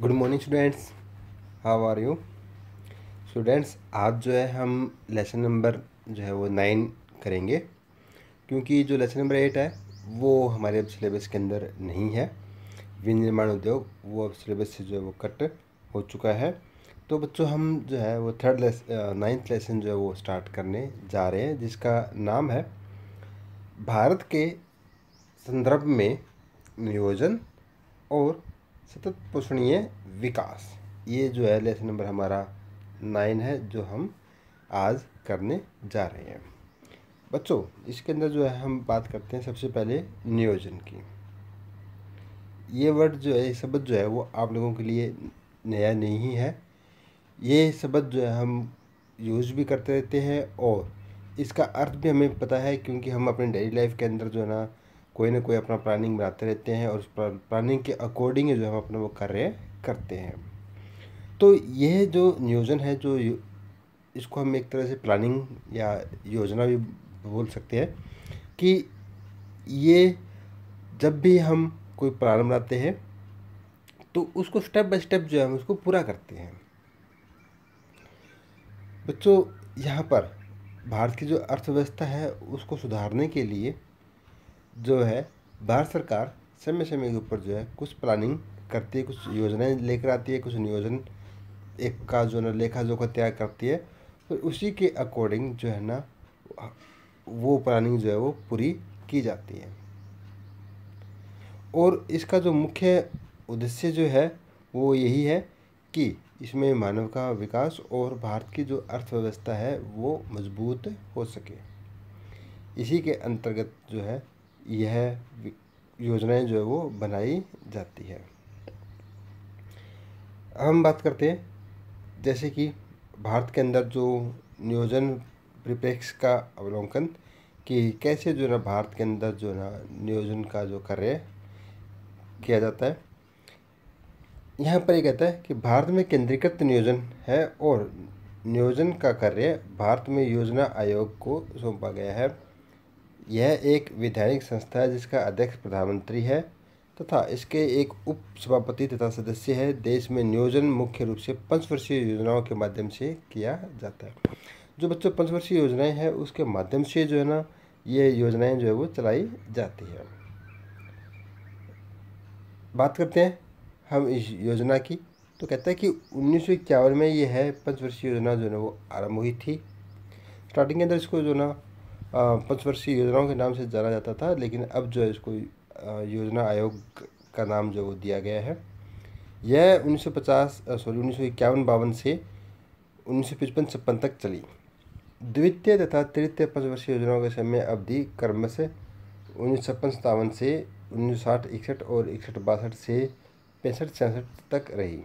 good morning students how are you students आज जो है हम लेसन नंबर जो है वो नाइन करेंगे क्योंकि जो लेसन नंबर एट है वो हमारे अब सिलेबस के अंदर नहीं है विनिर्माण उद्योग वो अब सिलेबस से जो है वो कट हो चुका है तो बच्चों हम जो है वो थर्ड लेस नाइन्थ लेसन जो है वो स्टार्ट करने जा रहे हैं जिसका नाम है भारत के संदर्भ में नियोजन और सतत पोषणीय विकास ये जो है लेसन नंबर हमारा नाइन है जो हम आज करने जा रहे हैं बच्चों इसके अंदर जो है हम बात करते हैं सबसे पहले नियोजन की ये वर्ड जो है शब्द जो है वो आप लोगों के लिए नया नहीं है ये शब्द जो है हम यूज भी करते रहते हैं और इसका अर्थ भी हमें पता है क्योंकि हम अपने डेली लाइफ के अंदर जो है ना कोई ना कोई अपना प्लानिंग बनाते रहते हैं और उस प्लानिंग के अकॉर्डिंग जो हम अपना वो कार्य करते हैं तो यह जो नियोजन है जो इसको हम एक तरह से प्लानिंग या योजना भी बोल सकते हैं कि ये जब भी हम कोई प्लान बनाते हैं तो उसको स्टेप बाय स्टेप जो है हम उसको पूरा करते हैं बच्चों यहाँ पर भारत की जो अर्थव्यवस्था है उसको सुधारने के लिए जो है भारत सरकार समय समय के ऊपर जो है कुछ प्लानिंग करती है कुछ योजनाएं लेकर आती है कुछ नियोजन एक का जो है लेखा जोखा तैयार करती है फिर तो उसी के अकॉर्डिंग जो है ना वो प्लानिंग जो है वो पूरी की जाती है और इसका जो मुख्य उद्देश्य जो है वो यही है कि इसमें मानव का विकास और भारत की जो अर्थव्यवस्था है वो मजबूत हो सके इसी के अंतर्गत जो है यह योजनाएं जो है वो बनाई जाती है हम बात करते हैं जैसे कि भारत के अंदर जो नियोजन परिप्रेक्ष्य का अवलोकन कि कैसे जो है भारत के अंदर जो है नियोजन का जो कार्य किया जाता है यहाँ पर ये कहता है कि भारत में केंद्रीकृत नियोजन है और नियोजन का कार्य भारत में योजना आयोग को सौंपा गया है यह एक विधायक संस्था है जिसका अध्यक्ष प्रधानमंत्री है तथा इसके एक उप सभापति तथा सदस्य है देश में नियोजन मुख्य रूप से पंचवर्षीय योजनाओं के माध्यम से किया जाता है जो बच्चों पंचवर्षीय योजनाएं हैं उसके माध्यम से जो है ना ये योजनाएं जो है वो चलाई जाती है बात करते हैं हम इस योजना की तो कहता है कि उन्नीस में यह है पंचवर्षीय योजना जो है वो आरम्भ हुई थी स्टार्टिंग के अंदर इसको जो ना पंचवर्षीय योजनाओं के नाम से जाना जाता था लेकिन अब जो है इसको योजना आयोग का नाम जो दिया गया है यह 1950 सॉरी उन्नीस सौ इक्यावन बावन से उन्नीस सौ पचपन छप्पन तक चली द्वितीय तथा तृतीय पंचवर्षीय योजनाओं के समय अवधि कर्मश उन्नीस सौ छप्पन सतावन से उन्नीस सौ साठ इकसठ और इकसठ बासठ से पैंसठ छियासठ तक रही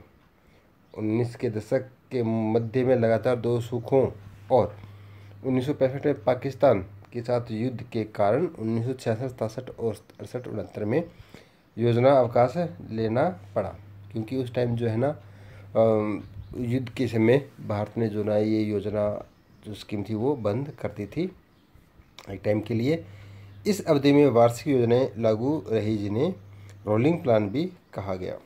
उन्नीस के दशक के मध्य में लगातार दो सूखों और उन्नीस में पाकिस्तान के साथ युद्ध के कारण उन्नीस सौ छियासठ सतासठ और अड़सठ उनहत्तर में योजना अवकाश लेना पड़ा क्योंकि उस टाइम जो है ना युद्ध के समय भारत ने जो ना ये योजना जो स्कीम थी वो बंद कर दी थी एक टाइम के लिए इस अवधि में वार्षिक योजनाएं लागू रही जिन्हें रोलिंग प्लान भी कहा गया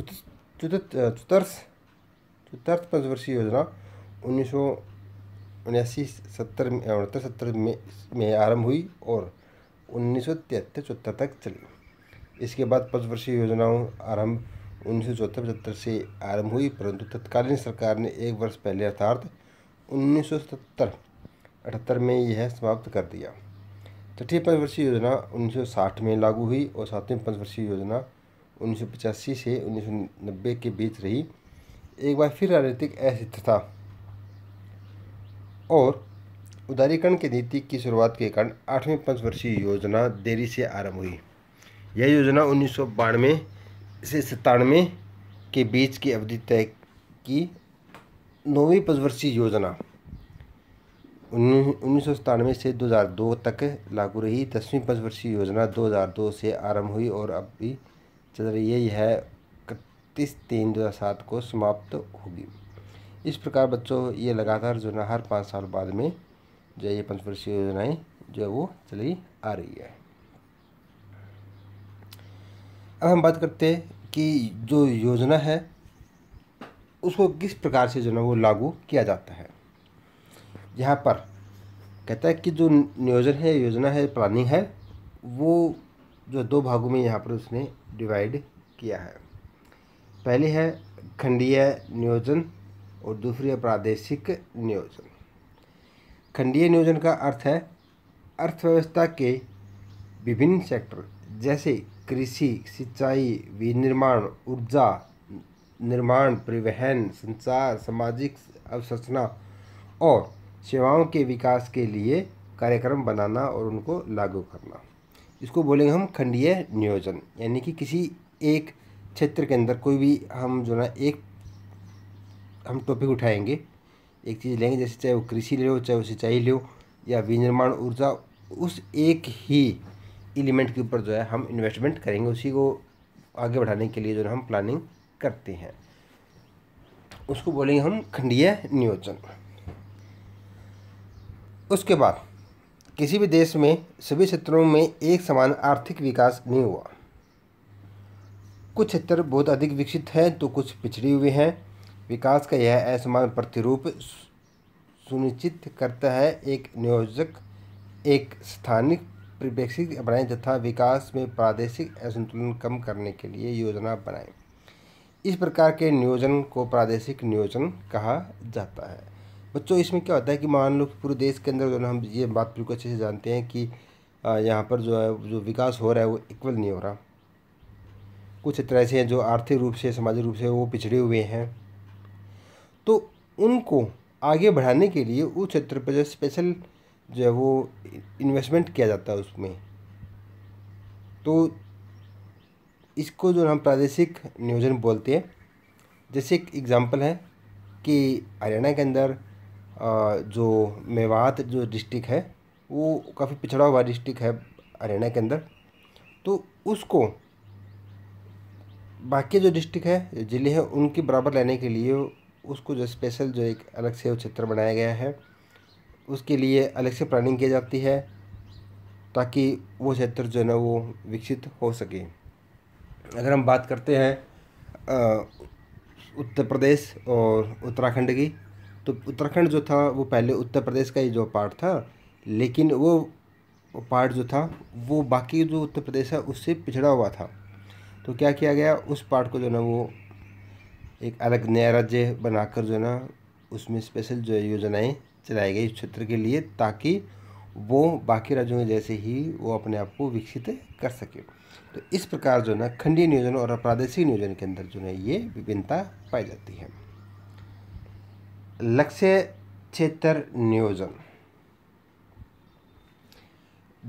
चतुर्थ चतुर्थ चतुर्थ पंचवर्षीय योजना उन्नीस सौ उन्यासी सत्तर में उनहत्तर सत्तर में में आरंभ हुई और उन्नीस सौ तिहत्तर चौहत्तर तक चली इसके बाद पाँच वर्षीय योजनाओं आरंभ उन्नीस सौ चौहत्तर पचहत्तर से आरंभ हुई परंतु तत्कालीन सरकार ने एक वर्ष पहले अर्थात उन्नीस सौ सत्तर अठहत्तर में यह समाप्त कर दिया छठी पंचवर्षीय योजना 1960 में लागू हुई और सातवीं पंचवर्षीय योजना पचासी से नब्बे के बीच रही एक बार फिर राजनीतिक अस्थिरता और उदारीकरण की नीति की शुरुआत के कारण आठवीं पंचवर्षीय योजना देरी से आरंभ हुई यह योजना उन्नीस से सतानवे के बीच की अवधि तय की नौवीं पंचवर्षीय योजना उन्नीस से 2002 तक लागू रही दसवीं पंचवर्षीय योजना 2002 से आरंभ हुई और अब भी चल रही है यह इकतीस तीन दो को समाप्त होगी इस प्रकार बच्चों ये लगातार जो है हर पाँच साल बाद में जो ये पंचवर्षीय योजनाएं जो है वो चली आ रही है अब हम बात करते हैं कि जो योजना है उसको किस प्रकार से जो है वो लागू किया जाता है यहाँ पर कहता है कि जो नियोजन है योजना है प्लानिंग है वो जो दो भागों में यहाँ पर उसने डिवाइड किया है पहले है खंडीय नियोजन और दूसरी है प्रादेशिक नियोजन खंडीय नियोजन का अर्थ है अर्थव्यवस्था के विभिन्न सेक्टर जैसे कृषि सिंचाई विनिर्माण ऊर्जा निर्माण परिवहन संचार सामाजिक अवसंरचना और सेवाओं के विकास के लिए कार्यक्रम बनाना और उनको लागू करना इसको बोलेंगे हम खंडीय नियोजन यानी कि किसी एक क्षेत्र के अंदर कोई भी हम जो ना एक हम टॉपिक उठाएंगे एक चीज़ लेंगे जैसे चाहे वो कृषि ले लो चाहे वो सिंचाई लो या विनिर्माण ऊर्जा उस एक ही एलिमेंट के ऊपर जो है हम इन्वेस्टमेंट करेंगे उसी को आगे बढ़ाने के लिए जो है हम प्लानिंग करते हैं उसको बोलेंगे हम खंडीय नियोजन उसके बाद किसी भी देश में सभी क्षेत्रों में एक समान आर्थिक विकास नहीं हुआ कुछ क्षेत्र बहुत अधिक विकसित हैं तो कुछ पिछड़े हुए हैं विकास का यह असमान प्रतिरूप सुनिश्चित करता है एक नियोजक एक स्थानिक परिप्रेक्षित बनाएं तथा विकास में प्रादेशिक असंतुलन कम करने के लिए योजना बनाएं इस प्रकार के नियोजन को प्रादेशिक नियोजन कहा जाता है बच्चों इसमें क्या होता है कि मान लो पूरे देश के अंदर जो हम ये बात बिल्कुल अच्छे से जानते हैं कि यहाँ पर जो है जो विकास हो रहा है वो इक्वल नहीं हो रहा कुछ तरह हैं जो आर्थिक रूप से सामाजिक रूप से वो पिछड़े हुए हैं तो उनको आगे बढ़ाने के लिए उस क्षेत्र पर जो स्पेशल जो है वो इन्वेस्टमेंट किया जाता है उसमें तो इसको जो हम प्रादेशिक नियोजन बोलते हैं जैसे एक एग्ज़ाम्पल है कि हरियाणा के अंदर जो मेवात जो डिस्ट्रिक्ट है वो काफ़ी पिछड़ा हुआ डिस्ट्रिक्ट है हरियाणा के अंदर तो उसको बाकी जो डिस्ट्रिक्ट है ज़िले हैं उनके बराबर लेने के लिए उसको जो स्पेशल जो एक अलग से क्षेत्र बनाया गया है उसके लिए अलग से प्लानिंग की जाती है ताकि वो क्षेत्र जो है ना वो विकसित हो सके अगर हम बात करते हैं उत्तर प्रदेश और उत्तराखंड की तो उत्तराखंड जो था वो पहले उत्तर प्रदेश का ही जो पार्ट था लेकिन वो पार्ट जो था वो बाकी जो उत्तर प्रदेश है उससे पिछड़ा हुआ था तो क्या किया गया उस पार्ट को जो है ना वो एक अलग नया राज्य बनाकर जो है ना उसमें स्पेशल जो योजनाएँ चलाई गई इस क्षेत्र के लिए ताकि वो बाकी राज्यों में जैसे ही वो अपने आप को विकसित कर सके तो इस प्रकार जो है ना खंडीय नियोजन और प्रादेशिक नियोजन के अंदर जो है ये विभिन्नता पाई जाती है लक्ष्य क्षेत्र नियोजन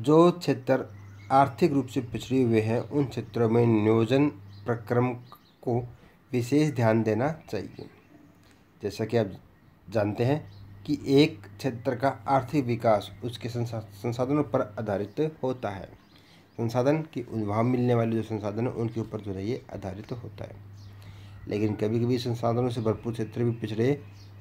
जो क्षेत्र आर्थिक रूप से पिछड़े हुए हैं उन क्षेत्रों में नियोजन प्रक्रम को विशेष ध्यान देना चाहिए जैसा कि आप जानते हैं कि एक क्षेत्र का आर्थिक विकास उसके संसाधनों पर आधारित होता है संसाधन की वहाँ मिलने वाले जो संसाधन हैं उनके ऊपर जो है ये आधारित होता है लेकिन कभी कभी संसाधनों से भरपूर क्षेत्र भी पिछड़े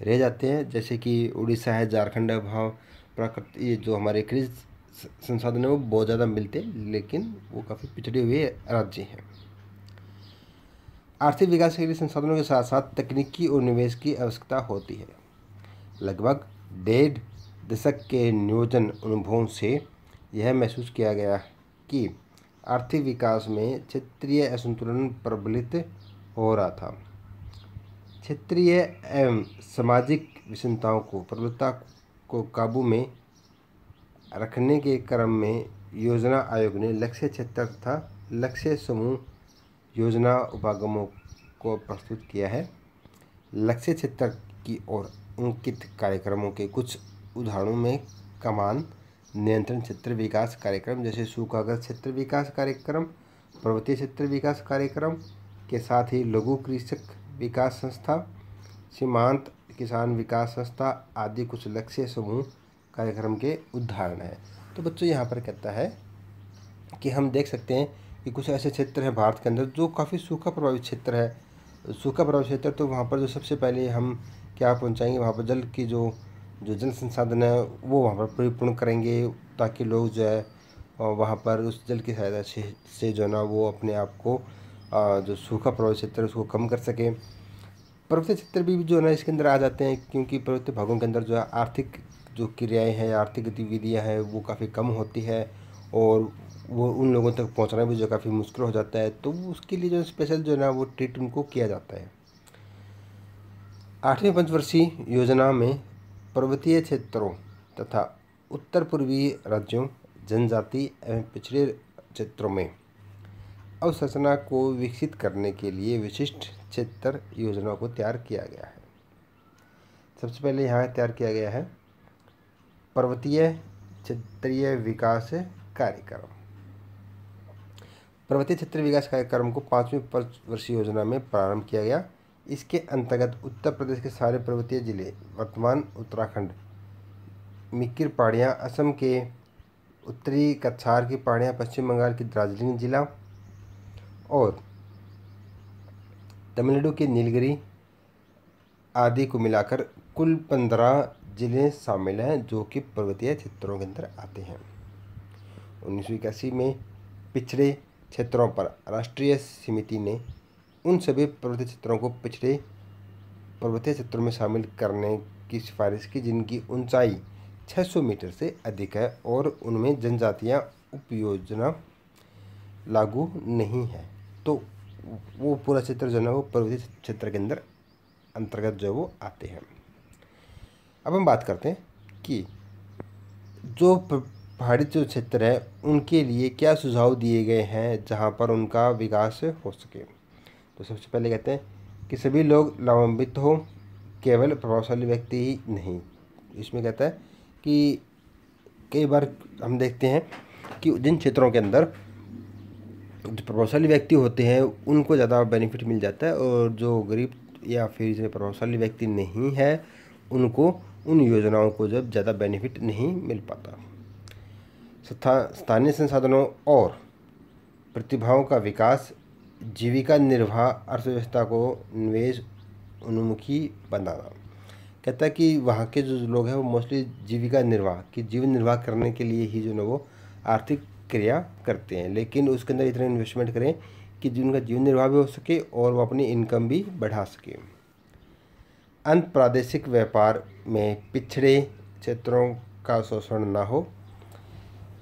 रह जाते हैं जैसे कि उड़ीसा है झारखंड है वहाँ प्रकृति जो हमारे कृषि संसाधन है वो बहुत ज़्यादा मिलते लेकिन वो काफ़ी पिछड़े हुए राज्य हैं आर्थिक विकास के लिए संसाधनों के साथ साथ तकनीकी और निवेश की आवश्यकता होती है लगभग डेढ़ दशक के नियोजन अनुभवों से यह महसूस किया गया कि आर्थिक विकास में क्षेत्रीय असंतुलन प्रबलित हो रहा था क्षेत्रीय एवं सामाजिक विषमताओं को प्रबलता को काबू में रखने के क्रम में योजना आयोग ने लक्ष्य क्षेत्र तथा लक्ष्य समूह योजना उपागमों को प्रस्तुत किया है लक्ष्य क्षेत्र की ओर अंकित कार्यक्रमों के कुछ उदाहरणों में कमान नियंत्रण क्षेत्र विकास कार्यक्रम जैसे सूखागत क्षेत्र विकास कार्यक्रम पर्वतीय क्षेत्र विकास कार्यक्रम के साथ ही लघु कृषक विकास संस्था सीमांत किसान विकास संस्था आदि कुछ लक्ष्य समूह कार्यक्रम के उदाहरण हैं तो बच्चों यहाँ पर कहता है कि हम देख सकते हैं कि कुछ ऐसे क्षेत्र हैं भारत के अंदर जो काफ़ी सूखा प्रभावित क्षेत्र है सूखा प्रभावित क्षेत्र तो वहाँ पर जो सबसे पहले हम क्या पहुँचाएंगे वहाँ पर जल की जो जो जल संसाधन है वो वहाँ पर परिपूर्ण करेंगे ताकि लोग जो है वहाँ पर उस जल की सहायता से से जो है ना वो अपने आप को जो सूखा प्रभावित क्षेत्र है उसको कम कर सकें पर्वतीय क्षेत्र भी जो है ना इसके अंदर आ जाते हैं क्योंकि पर्वतीय भागों के अंदर जो है आर्थिक जो क्रियाएँ हैं आर्थिक गतिविधियाँ हैं वो काफ़ी कम होती है और वो उन लोगों तक पहुंचना भी जो काफ़ी मुश्किल हो जाता है तो उसके लिए जो स्पेशल जो है ना वो ट्रीट उनको किया जाता है आठवीं पंचवर्षीय योजना में पर्वतीय क्षेत्रों तथा उत्तर पूर्वी राज्यों जनजाति एवं पिछड़े क्षेत्रों में अवसंरचना को विकसित करने के लिए विशिष्ट क्षेत्र योजना को तैयार किया गया है सबसे पहले यहाँ तैयार किया गया है पर्वतीय क्षेत्रीय विकास कार्यक्रम पर्वतीय क्षेत्र विकास कार्यक्रम को पाँचवीं वर्षीय योजना में प्रारंभ किया गया इसके अंतर्गत उत्तर प्रदेश के सारे पर्वतीय जिले वर्तमान उत्तराखंड मिक्र पहाड़ियाँ असम के उत्तरी कछार की पहाड़ियाँ पश्चिम बंगाल के दार्जिलिंग जिला और तमिलनाडु के नीलगिरी आदि को मिलाकर कुल पंद्रह ज़िले शामिल हैं जो कि पर्वतीय क्षेत्रों के अंदर आते हैं उन्नीस में पिछड़े क्षेत्रों पर राष्ट्रीय समिति ने उन सभी पर्वतीय क्षेत्रों को पिछड़े पर्वतीय क्षेत्रों में शामिल करने की सिफारिश की जिनकी ऊंचाई 600 मीटर से अधिक है और उनमें जनजातीय उपयोजना लागू नहीं है तो वो पूरा क्षेत्र जो है वो पर्वतीय क्षेत्र के अंदर अंतर्गत जो वो आते हैं अब हम बात करते हैं कि जो पहाड़ी जो क्षेत्र है उनके लिए क्या सुझाव दिए गए हैं जहाँ पर उनका विकास हो सके तो सबसे पहले कहते हैं कि सभी लोग लाभान्वित हों केवल प्रभावशाली व्यक्ति ही नहीं इसमें कहता है कि कई बार हम देखते हैं कि जिन क्षेत्रों के अंदर जो प्रभावशाली व्यक्ति होते हैं उनको ज़्यादा बेनिफिट मिल जाता है और जो गरीब या फिर जो प्रभावशाली व्यक्ति नहीं है उनको उन योजनाओं को जब ज़्यादा बेनिफिट नहीं मिल पाता स्थानीय संसाधनों और प्रतिभाओं का विकास जीविका निर्वाह अर्थव्यवस्था को निवेश उन्मुखी बनाना कहता है कि वहाँ के जो लोग हैं वो मोस्टली जीविका निर्वाह कि जीवन निर्वाह करने के लिए ही जो ना वो आर्थिक क्रिया करते हैं लेकिन उसके अंदर इतना इन्वेस्टमेंट करें कि जिनका जीवन निर्वाह भी हो सके और वो अपनी इनकम भी बढ़ा सके अंत प्रादेशिक व्यापार में पिछड़े क्षेत्रों का शोषण ना हो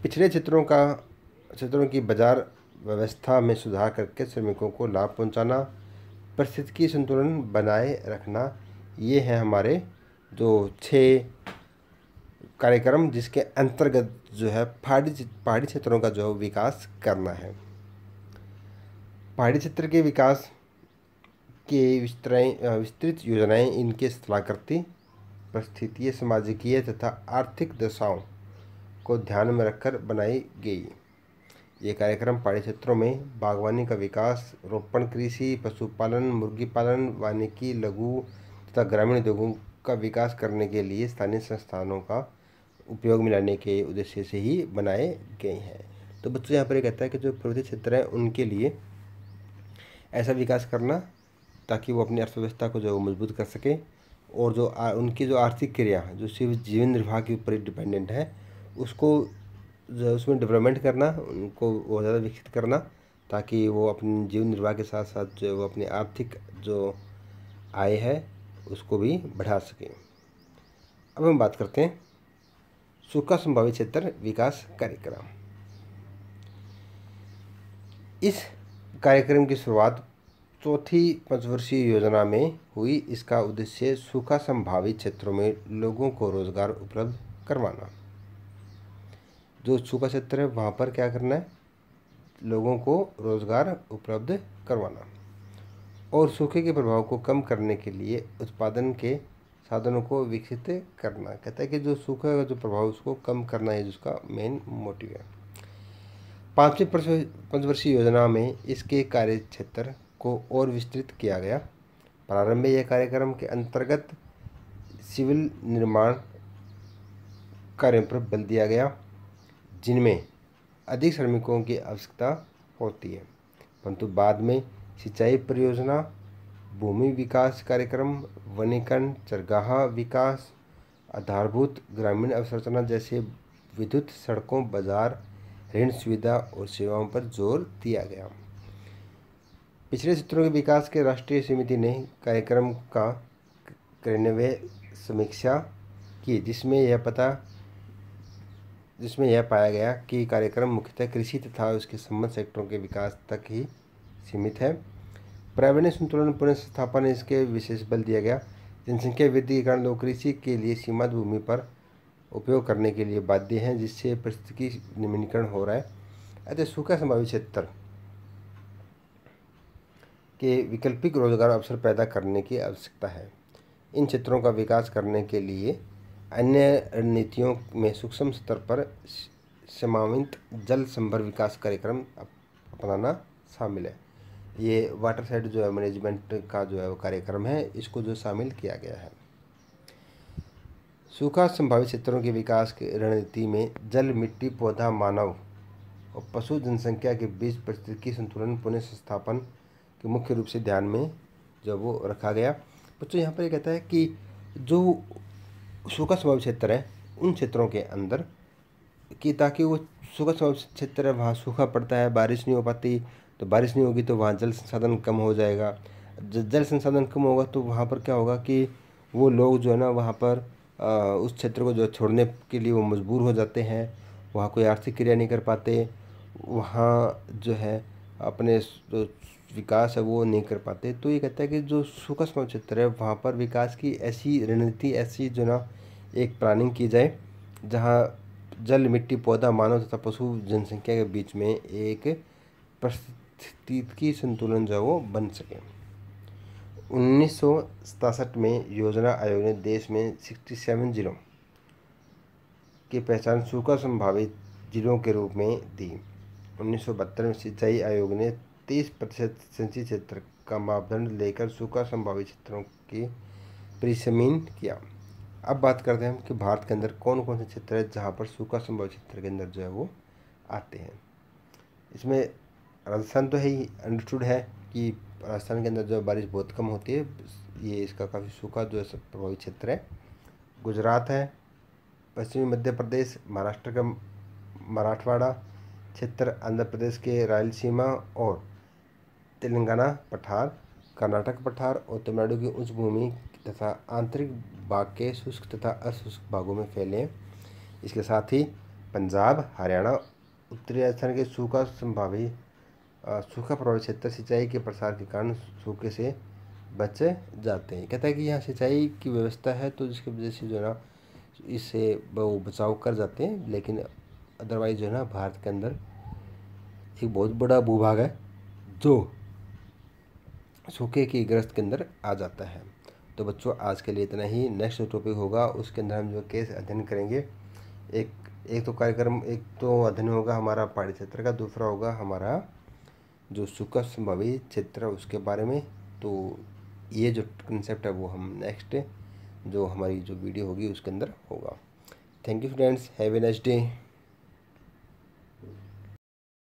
पिछले क्षेत्रों का क्षेत्रों की बाजार व्यवस्था में सुधार करके श्रमिकों को लाभ पहुंचाना की संतुलन बनाए रखना ये है हमारे जो छः कार्यक्रम जिसके अंतर्गत जो है पहाड़ी पहाड़ी क्षेत्रों का जो विकास करना है पहाड़ी क्षेत्र के विकास के विस्तृ विस्तृत योजनाएं इनके स्थलाकृति परिस्थितीय सामाजिकीय तथा आर्थिक दशाओं को ध्यान में रखकर बनाई गई ये कार्यक्रम पहाड़ी क्षेत्रों में बागवानी का विकास रोपण कृषि पशुपालन मुर्गी पालन वानिकी लघु तथा ग्रामीण उद्योगों का विकास करने के लिए स्थानीय संस्थानों का उपयोग मिलाने के उद्देश्य से ही बनाए गए हैं तो बच्चों यहाँ पर यह कहता है कि जो पर्वतीय क्षेत्र हैं उनके लिए ऐसा विकास करना ताकि वो अपनी अर्थव्यवस्था को जो मजबूत कर सकें और जो आ, उनकी जो आर्थिक क्रिया जो सिर्फ जीवन निर्वाह के ऊपर डिपेंडेंट है उसको जो है उसमें डेवलपमेंट करना उनको बहुत ज़्यादा विकसित करना ताकि वो अपने जीवन निर्वाह के साथ साथ जो वो अपने आर्थिक जो आय है उसको भी बढ़ा सकें अब हम बात करते हैं सूखा संभावित क्षेत्र विकास कार्यक्रम इस कार्यक्रम की शुरुआत चौथी पंचवर्षीय योजना में हुई इसका उद्देश्य सूखा संभावित क्षेत्रों में लोगों को रोजगार उपलब्ध करवाना जो सूखा क्षेत्र है वहाँ पर क्या करना है लोगों को रोज़गार उपलब्ध करवाना और सूखे के प्रभाव को कम करने के लिए उत्पादन के साधनों को विकसित करना कहता है कि जो सूखा का जो प्रभाव उसको कम करना है जिसका मेन मोटिव है पाँचवीं पंचवर्षीय योजना में इसके कार्य क्षेत्र को और विस्तृत किया गया प्रारंभ में यह कार्यक्रम के अंतर्गत सिविल निर्माण कार्यों पर बल दिया गया जिनमें अधिक श्रमिकों की आवश्यकता होती है परंतु बाद में सिंचाई परियोजना भूमि विकास कार्यक्रम वनीकरण चरगाह विकास आधारभूत ग्रामीण अवसंरचना जैसे विद्युत सड़कों बाजार ऋण सुविधा और सेवाओं पर जोर दिया गया पिछले क्षेत्रों के विकास के राष्ट्रीय समिति ने कार्यक्रम का करने समीक्षा की जिसमें यह पता जिसमें यह पाया गया कि कार्यक्रम मुख्यतः कृषि तथा उसके संबंध सेक्टरों के विकास तक ही सीमित है पर्यावरण संतुलन पुनर्स्थापन इसके विशेष बल दिया गया जनसंख्या वृद्धि के कारण लोग कृषि के लिए सीमित भूमि पर उपयोग करने के लिए बाध्य हैं जिससे परिस्थिति निम्नीकरण हो रहा है अतः सूखा संभावी क्षेत्र के वैकल्पिक रोजगार अवसर पैदा करने की आवश्यकता है इन क्षेत्रों का विकास करने के लिए अन्य रणनीतियों में सूक्ष्म स्तर पर समावित जल संभर विकास कार्यक्रम अपनाना शामिल है ये वाटर साइड जो है मैनेजमेंट का जो है वो कार्यक्रम है इसको जो शामिल किया गया है सूखा संभावित क्षेत्रों के विकास की रणनीति में जल मिट्टी पौधा मानव और पशु जनसंख्या के बीच परिस्थिति संतुलन पुनः संस्थापन के मुख्य रूप से ध्यान में जो वो रखा गया बच्चों यहाँ पर यह कहता है कि जो सूखा स्वभाव क्षेत्र है उन क्षेत्रों के अंदर कि ताकि वो सूखा स्वभाव क्षेत्र है वहाँ सूखा पड़ता है बारिश नहीं हो पाती तो बारिश नहीं होगी तो वहाँ जल संसाधन कम हो जाएगा जल संसाधन कम होगा तो वहाँ पर क्या होगा कि वो लोग जो है ना वहाँ पर आ, उस क्षेत्र को जो छोड़ने के लिए वो मजबूर हो जाते हैं वहाँ कोई आर्थिक क्रिया नहीं कर पाते वहाँ जो है अपने जो विकास है वो नहीं कर पाते तो ये कहता है कि जो सूखा स्वभाव क्षेत्र है वहाँ पर विकास की ऐसी रणनीति ऐसी जो ना एक प्लानिंग की जाए जहाँ जल मिट्टी पौधा मानव तथा पशु जनसंख्या के बीच में एक परिस्थितिकी संतुलन जो वो बन सके उन्नीस में योजना आयोग ने देश में 67 जिलों की पहचान सूखा संभावित जिलों के रूप में दी उन्नीस में सिंचाई आयोग ने 30 प्रतिशत सिंचित क्षेत्र का मापदंड लेकर सूखा संभावित क्षेत्रों की परिसमीन किया अब बात करते हैं कि भारत के अंदर कौन कौन से क्षेत्र है जहाँ पर सूखा संभव क्षेत्र के अंदर जो है वो आते हैं इसमें राजस्थान तो है ही अंडरस्टूड है कि राजस्थान के अंदर जो बारिश बहुत कम होती है ये इसका काफ़ी सूखा जो है प्रभावित क्षेत्र है गुजरात है पश्चिमी मध्य प्रदेश महाराष्ट्र का मराठवाड़ा क्षेत्र आंध्र प्रदेश के रायलसीमा और तेलंगाना पठार कर्नाटक पठार और तमिलनाडु की उच्च भूमि तथा आंतरिक बाग के शुष्क तथा अशुष्क भागों में फैले इसके साथ ही पंजाब हरियाणा उत्तरी राजस्थान के सूखा संभावी सूखा प्रभावित क्षेत्र सिंचाई के प्रसार के कारण सूखे से बच जाते हैं कहता है कि यहाँ सिंचाई की व्यवस्था है तो जिसकी वजह से जो है ना इससे वो बचाव कर जाते हैं लेकिन अदरवाइज जो है ना भारत के अंदर एक बहुत बड़ा भूभाग है जो सूखे की ग्रस्त के अंदर आ जाता है तो बच्चों आज के लिए इतना ही नेक्स्ट टॉपिक होगा उसके अंदर हम जो केस अध्ययन करेंगे एक एक तो कार्यक्रम एक तो अध्ययन होगा हमारा पहाड़ी क्षेत्र का दूसरा होगा हमारा जो सुखा संभावी क्षेत्र उसके बारे में तो ये जो कंसेप्ट है वो हम नेक्स्ट जो हमारी जो वीडियो होगी उसके अंदर होगा thank you friends have a next day